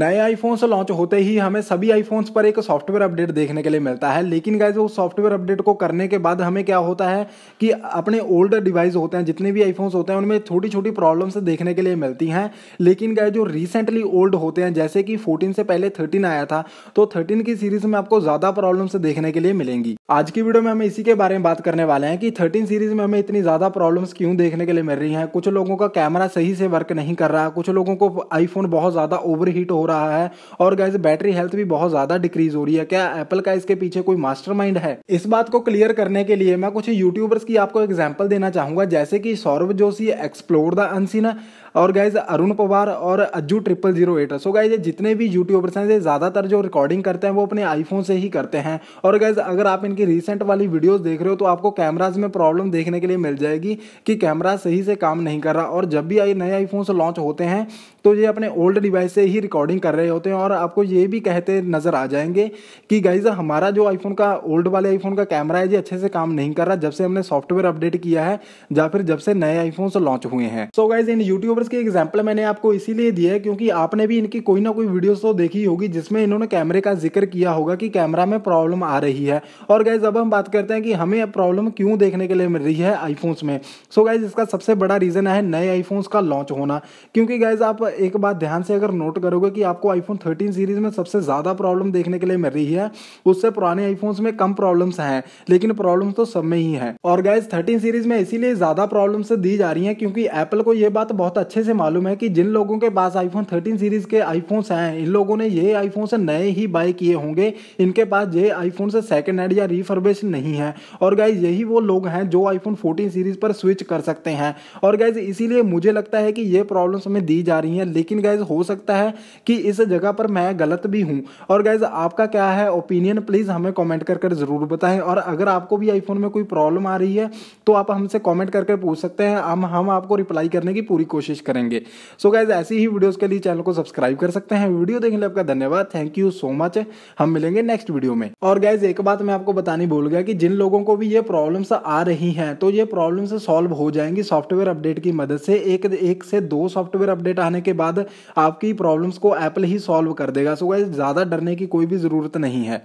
नए आईफोन्स तो लॉन्च होते ही हमें सभी आईफोन्स पर एक सॉफ्टवेयर अपडेट देखने के लिए मिलता है लेकिन गाइज वो सॉफ्टवेयर अपडेट को करने के बाद हमें क्या होता है कि अपने ओल्ड डिवाइस होते हैं जितने भी आईफोन्स होते हैं उनमें छोटी छोटी प्रॉब्लम्स देखने के लिए मिलती हैं लेकिन गाय जो रिसेंटली ओल्ड होते हैं जैसे कि फोर्टीन से पहले थर्टीन आया था तो थर्टीन की सीरीज में आपको ज़्यादा प्रॉब्लम्स देखने के लिए मिलेंगी आज की वीडियो में हम इसी के बारे में बात करने वाले हैं कि 13 सीरीज में हमें इतनी ज़्यादा प्रॉब्लम्स क्यों देखने के लिए मिल रही हैं कुछ लोगों का कैमरा सही से वर्क नहीं कर रहा कुछ लोगों को आईफोन बहुत ज़्यादा ओवर हीट हो रहा है और गैस बैटरी हेल्थ भी बहुत ज़्यादा डिक्रीज हो रही है क्या एप्पल का इसके पीछे कोई मास्टर है इस बात को क्लियर करने के लिए मैं कुछ यूट्यूबर्स की आपको एग्जाम्पल देना चाहूंगा जैसे कि Saurabh Joshi explore the unseen और गाइज अरुण पवार और Ajju triple zero eight so guys जितने भी यूट्यूबर्स हैं ज़्यादातर जो रिकॉर्डिंग करते हैं वो अपने आईफोन से ही करते हैं और गाइज अगर आप इनकी रिसेंट वाली वीडियोज़ देख रहे हो तो आपको कैमराज में प्रॉब्लम देखने के लिए मिल जाएगी कि कैमरा सही से काम नहीं कर रहा और जब भी नए आईफोन लॉन्च होते हैं तो ये अपने ओल्ड डिवाइस से ही रिकॉर्डिंग कर रहे होते हैं और आपको ये भी कहते नज़र आ जाएंगे कि गाइज हमारा जो आईफोन का ओल्ड वाले आईफोन का कैमरा है ये अच्छे से काम नहीं कर रहा जब से हमने सॉफ्टवेयर अपडेट किया है या फिर जब से नए आईफोन लॉन्च हुए हैं सो गाइज इन यूट्यूबर यूट्यूबर्स की एग्जाम्पल मैंने आपको इसीलिए दिया है क्योंकि आपने भी इनकी कोई ना कोई वीडियोस तो देखी होगी जिसमें इन्होंने कैमरे का जिक्र किया होगा कि कैमरा में प्रॉब्लम आ रही है और गाइज अब हम बात करते हैं कि हमें प्रॉब्लम क्यों देखने के लिए मिल रही है आईफोन्स में सो so गाइज इसका सबसे बड़ा रीज़न है नए आईफोन्स का लॉन्च होना क्योंकि गाइज आप एक बात ध्यान से अगर नोट करोगे कि आपको आईफोन थर्टीन सीरीज में सबसे ज़्यादा प्रॉब्लम देखने के लिए मिल रही है उससे पुराने आईफोन्स में कम प्रॉब्लम्स हैं लेकिन प्रॉब्लम तो सब में ही है और गाइज थर्टीन सीरीज में इसीलिए ज़्यादा प्रॉब्लम्स दी जा रही है क्योंकि एप्पल को यह बात बहुत अच्छी अच्छे से मालूम है कि जिन लोगों के पास आईफोन 13 सीरीज़ के आईफोन्स हैं इन लोगों ने ये आईफोन से नए ही बाय किए होंगे इनके पास ये आईफोन से सेकेंड हैंड या रिफर्बेश नहीं है और गाइज यही वो लोग हैं जो आईफोन फोर्टीन सीरीज़ पर स्विच कर सकते हैं और गाइज इसीलिए मुझे लगता है कि ये प्रॉब्लम्स हमें दी जा रही हैं लेकिन गाइज हो सकता है कि इस जगह पर मैं गलत भी हूँ और गाइज आपका क्या है ओपिनियन प्लीज़ हमें कॉमेंट कर कर ज़रूर बताएं और अगर आपको भी आईफोन में कोई प्रॉब्लम आ रही है तो आप हमसे कॉमेंट करके पूछ सकते हैं हम हम आपको रिप्लाई करने की पूरी कोशिश कोशिश करेंगे सो so गाइज ऐसी ही वीडियोज़ के लिए चैनल को सब्सक्राइब कर सकते हैं वीडियो देखने लिए आपका धन्यवाद थैंक यू सो मच हम मिलेंगे नेक्स्ट वीडियो में और गाइज एक बात मैं आपको बतानी भूल गया कि जिन लोगों को भी ये प्रॉब्लम्स आ रही हैं तो ये प्रॉब्लम सॉल्व हो जाएंगी सॉफ्टवेयर अपडेट की मदद से एक एक से दो सॉफ्टवेयर अपडेट आने के बाद आपकी प्रॉब्लम्स को एप्पल ही सॉल्व कर देगा सो गाइज ज़्यादा डरने की कोई भी ज़रूरत नहीं है